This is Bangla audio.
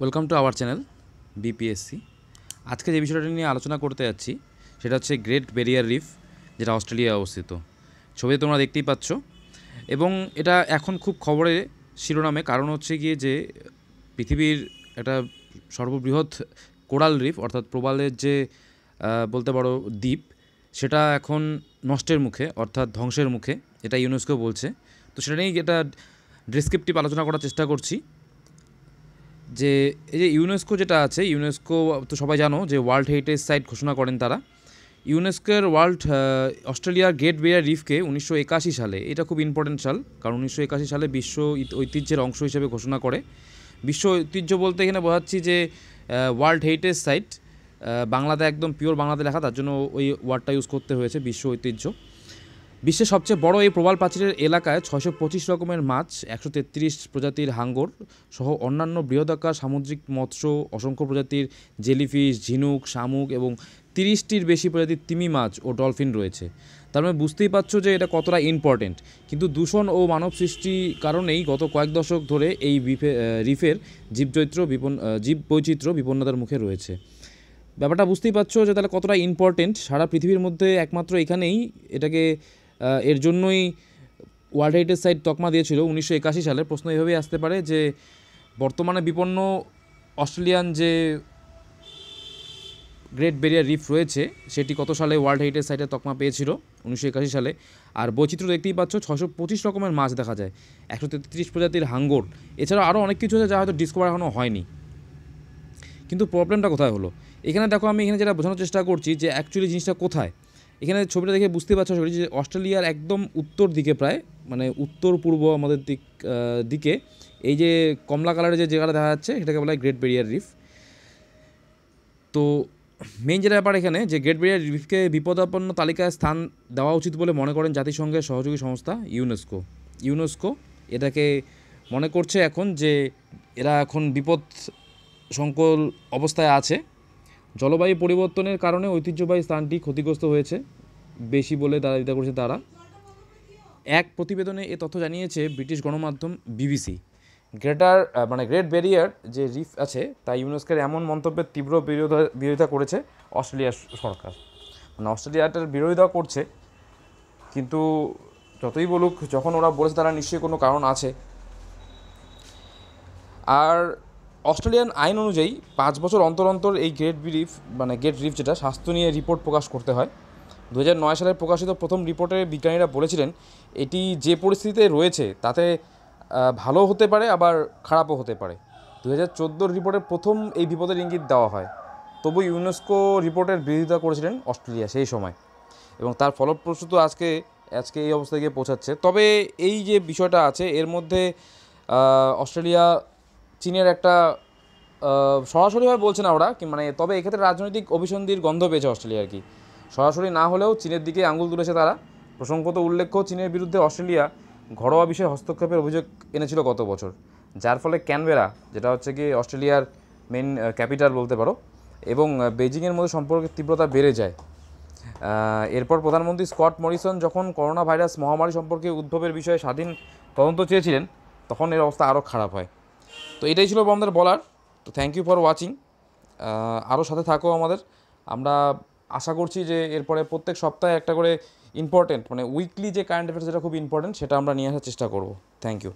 welcome to our channel BPSC আজকে যে বিষয়টা নিয়ে আলোচনা করতে যাচ্ছি সেটা হচ্ছে গ্রেট বেরিয়ার রিফ যেটা অস্ট্রেলিয়ায় অবস্থিত ছবি তোমরা দেখতেই পাচ্ছ এবং এটা এখন খুব খবরে শিরোনামে কারণ হচ্ছে গিয়ে যে পৃথিবীর একটা সর্ববৃহৎ কোরাল রিফ অর্থাৎ প্রবালের যে বলতে পারো দ্বীপ সেটা এখন নষ্টের মুখে অর্থাৎ ধ্বংসের মুখে এটা ইউনেস্কো বলছে তো সেটা নিয়েই এটা ডেসক্রিপটিভ আলোচনা করার চেষ্টা করছি যে এই যে ইউনেস্কো যেটা আছে ইউনেস্কো তো সবাই জানো যে ওয়ার্ল্ড হেরিটেজ সাইট ঘোষণা করেন তারা ইউনেস্কোর ওয়ার্ল্ড অস্ট্রেলিয়ার গেট বেয়ার রিফকে উনিশশো একাশি সালে এটা খুব ইম্পর্টেন্ট সাল কারণ উনিশশো একাশি সালে বিশ্ব ঐতিহ্যের অংশ হিসেবে ঘোষণা করে বিশ্ব ঐতিহ্য বলতে এখানে বোঝাচ্ছি যে ওয়ার্ল্ড হেরিটেজ সাইট বাংলাতে একদম পিওর বাংলাতে লেখা তার জন্য ওই ওয়ার্ডটা ইউজ করতে হয়েছে বিশ্ব ঐতিহ্য বিশ্বের সবচেয়ে বড় এই প্রবাল প্রাচীরের এলাকায় ছয়শো পঁচিশ রকমের মাছ একশো তেত্রিশ প্রজাতির হাঙ্গর সহ অন্যান্য বৃহদাকার সামুদ্রিক মৎস্য অসংখ্য প্রজাতির জেলিফিশ ঝিনুক শামুক এবং তিরিশটির বেশি প্রজাতির তিমি মাছ ও ডলফিন রয়েছে তার মানে বুঝতেই পারছো যে এটা কতটা ইম্পর্টেন্ট কিন্তু দূষণ ও মানব সৃষ্টি কারণেই গত কয়েক দশক ধরে এই রিফের জীবচৈত্র বিপন্ন জীব বৈচিত্র্য বিপন্নতার মুখে রয়েছে ব্যাপারটা বুঝতেই পারছো যে তাহলে কতটা ইম্পর্টেন্ট সারা পৃথিবীর মধ্যে একমাত্র এখানেই এটাকে এর জন্যই ওয়ার্ল্ড হেরিটেজ সাইট তকমা দিয়েছিল উনিশশো একাশি সালে প্রশ্ন এভাবেই আসতে পারে যে বর্তমানে বিপন্ন অস্ট্রেলিয়ান যে গ্রেট বেরিয়ার রিফ রয়েছে সেটি কত সালে ওয়ার্ল্ড হেরিটেজ সাইটে তকমা পেয়েছিল উনিশশো একাশি সালে আর বৈচিত্র্য দেখতেই পাচ্ছ ছশো পঁচিশ রকমের মাছ দেখা যায় একশো তেত্রিশ প্রজাতির হাঙ্গর এছাড়া আরও অনেক কিছু আছে যা হয়তো ডিসকভার এখনও হয়নি কিন্তু প্রবলেমটা কোথায় হলো এখানে দেখো আমি এখানে যেটা বোঝানোর চেষ্টা করছি যে অ্যাকচুয়ালি জিনিসটা কোথায় এখানে ছবিটা দেখে বুঝতে পারছো সরি যে অস্ট্রেলিয়ার একদম উত্তর দিকে প্রায় মানে উত্তর পূর্ব আমাদের দিক দিকে এই যে কমলা কালারের যে জায়গাটা দেখা যাচ্ছে সেটাকে বলা হয় গ্রেট ব্যারিয়ার রিফ তো মেন যেটা ব্যাপার এখানে যে গ্রেট ব্যারিয়ার রিফকে বিপদাপন্ন তালিকায় স্থান দেওয়া উচিত বলে মনে করেন জাতিসংঘের সহযোগী সংস্থা ইউনেস্কো ইউনেস্কো এটাকে মনে করছে এখন যে এরা এখন বিপদ সংকল অবস্থায় আছে জলবায়ু পরিবর্তনের কারণে ঐতিহ্যবাহী স্থানটি ক্ষতিগ্রস্ত হয়েছে বেশি বলে দাবিদা করেছে তারা এক প্রতিবেদনে এ তথ্য জানিয়েছে ব্রিটিশ গণমাধ্যম বিবিসি গ্রেটার মানে গ্রেট ব্যারিয়ার যে রিফ আছে তা ইউনেস্কোর এমন মন্তব্যের তীব্র বিরোধ বিরোধিতা করেছে অস্ট্রেলিয়ার সরকার মানে অস্ট্রেলিয়াটার বিরোধিতা করছে কিন্তু যতই বলুক যখন ওরা বলেছে তারা নিশ্চয়ই কোনো কারণ আছে আর অস্ট্রেলিয়ান আইন অনুযায়ী পাঁচ বছর অন্তর অন্তর এই গ্রেট রিফ মানে গ্রেট রিফ যেটা স্বাস্থ্য নিয়ে রিপোর্ট প্রকাশ করতে হয় দু নয় সালে প্রকাশিত প্রথম রিপোর্টে বিজ্ঞানীরা বলেছিলেন এটি যে পরিস্থিতিতে রয়েছে তাতে ভালো হতে পারে আবার খারাপও হতে পারে দু হাজার রিপোর্টের প্রথম এই বিপদের ইঙ্গিত দেওয়া হয় তবু ইউনেস্কো রিপোর্টের বিরোধিতা করেছিলেন অস্ট্রেলিয়া সেই সময় এবং তার ফলপ্রসূত আজকে আজকে এই অবস্থায় গিয়ে পৌঁছাচ্ছে তবে এই যে বিষয়টা আছে এর মধ্যে অস্ট্রেলিয়া চীনের একটা সরাসরিভাবে বলছে না ওরা মানে তবে এক্ষেত্রে রাজনৈতিক অভিসন্ধির গন্ধ পেয়েছে অস্ট্রেলিয়া আর কি সরাসরি না হলেও চীনের দিকে আঙুল তুলেছে তারা প্রসঙ্গত উল্লেখ্য চীনের বিরুদ্ধে অস্ট্রেলিয়া ঘরোয়া বিষয়ে হস্তক্ষেপের অভিযোগ এনেছিল গত বছর যার ফলে ক্যানবেরা যেটা হচ্ছে কি অস্ট্রেলিয়ার মেন ক্যাপিটাল বলতে পারো এবং বেজিংয়ের মধ্যে সম্পর্কের তীব্রতা বেড়ে যায় এরপর প্রধানমন্ত্রী স্কট মরিসন যখন করোনা ভাইরাস মহামারী সম্পর্কে উদ্ভবের বিষয়ে স্বাধীন তদন্ত চেয়েছিলেন তখন এর অবস্থা আরও খারাপ হয় তো এটাই ছিল আমাদের বলার তো থ্যাংক ইউ ফর ওয়াচিং আরও সাথে থাকো আমাদের আমরা আশা করছি যে এরপরে প্রত্যেক সপ্তাহে একটা করে ইম্পর্টেন্ট মানে উইকলি যে কারেন্ট অ্যাফেয়ার্স যেটা খুব ইম্পর্টেন্ট সেটা আমরা নিয়ে আসার চেষ্টা করব থ্যাংক ইউ